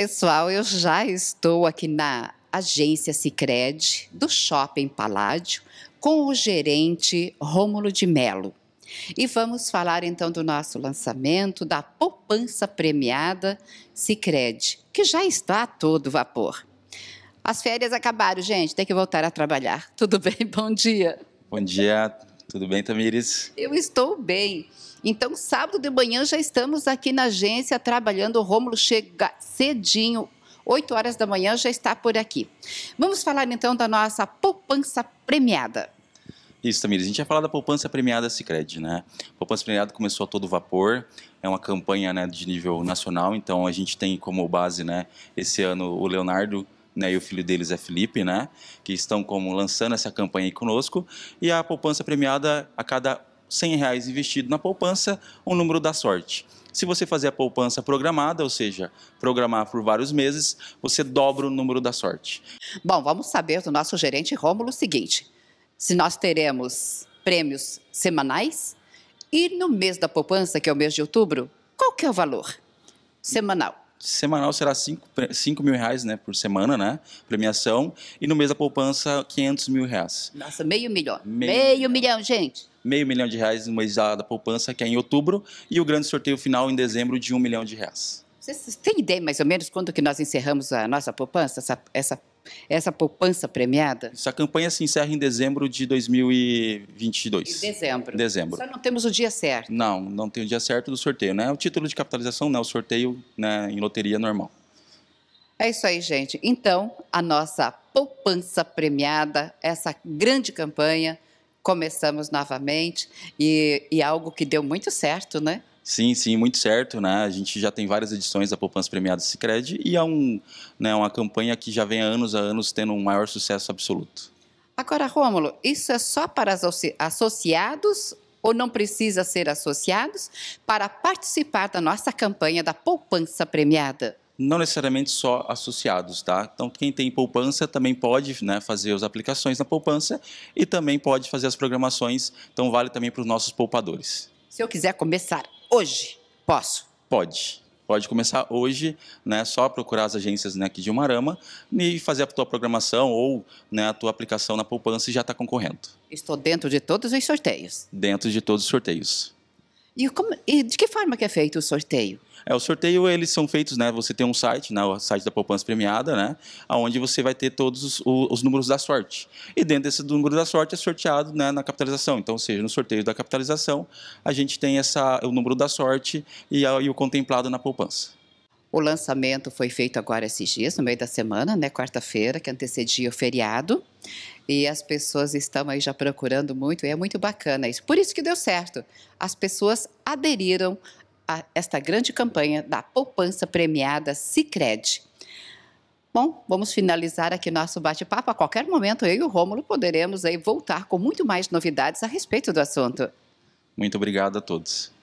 Pessoal, eu já estou aqui na agência Sicredi do Shopping Paládio com o gerente Rômulo de Melo. E vamos falar então do nosso lançamento da poupança premiada Sicredi, que já está a todo vapor. As férias acabaram, gente, tem que voltar a trabalhar. Tudo bem? Bom dia. Bom dia, tudo bem, Tamires? Eu estou bem. Então, sábado de manhã já estamos aqui na agência trabalhando. O Rômulo chega cedinho, 8 horas da manhã já está por aqui. Vamos falar então da nossa poupança premiada. Isso, Tamires. A gente ia falar da poupança premiada Sicredi, né? A poupança premiada começou a todo vapor. É uma campanha né, de nível nacional, então a gente tem como base, né, esse ano o Leonardo né, e o filho deles é Felipe, né, que estão como lançando essa campanha aí conosco. E a poupança premiada a cada 100 reais investido na poupança, um número da sorte. Se você fazer a poupança programada, ou seja, programar por vários meses, você dobra o número da sorte. Bom, vamos saber do nosso gerente Rômulo o seguinte: se nós teremos prêmios semanais e no mês da poupança, que é o mês de outubro, qual que é o valor semanal? semanal será 5 mil reais né, por semana, né? Premiação. E no mês da poupança, 500 mil reais. Nossa, meio milhão. Meio, meio milhão, gente. Meio milhão de reais no mês da, da poupança, que é em outubro. E o grande sorteio final em dezembro de um milhão de reais. Vocês têm ideia mais ou menos quando que nós encerramos a nossa poupança, essa, essa essa poupança premiada. Essa campanha se encerra em dezembro de 2022. Em dezembro. Dezembro. Só não temos o dia certo. Não, não tem o dia certo do sorteio, né? O título de capitalização, né? O sorteio né? em loteria normal. É isso aí, gente. Então, a nossa poupança premiada, essa grande campanha, começamos novamente e, e algo que deu muito certo, né? Sim, sim, muito certo, né? A gente já tem várias edições da Poupança Premiada Sicredi e é um, né, uma campanha que já vem há anos a anos tendo um maior sucesso absoluto. Agora, Rômulo, isso é só para associados ou não precisa ser associados para participar da nossa campanha da poupança premiada? não necessariamente só associados, tá? Então, quem tem poupança também pode né, fazer as aplicações na poupança e também pode fazer as programações. Então, vale também para os nossos poupadores. Se eu quiser começar hoje? Posso? Pode. Pode começar hoje, né? Só procurar as agências né, aqui de Umarama e fazer a tua programação ou né, a tua aplicação na poupança e já está concorrendo. Estou dentro de todos os sorteios. Dentro de todos os sorteios. E, como, e, de que forma que é feito o sorteio? É, o sorteio eles são feitos, né? Você tem um site, né, o site da poupança premiada, né? Onde você vai ter todos os, os números da sorte. E dentro desse número da sorte é sorteado né, na capitalização. Então, ou seja, no sorteio da capitalização, a gente tem essa, o número da sorte e, a, e o contemplado na poupança. O lançamento foi feito agora esses dias, no meio da semana, né, quarta-feira, que antecedia o feriado. E as pessoas estão aí já procurando muito, e é muito bacana isso. Por isso que deu certo. As pessoas aderiram a esta grande campanha da poupança premiada Cicred. Bom, vamos finalizar aqui nosso bate-papo. A qualquer momento eu e o Rômulo poderemos aí voltar com muito mais novidades a respeito do assunto. Muito obrigado a todos.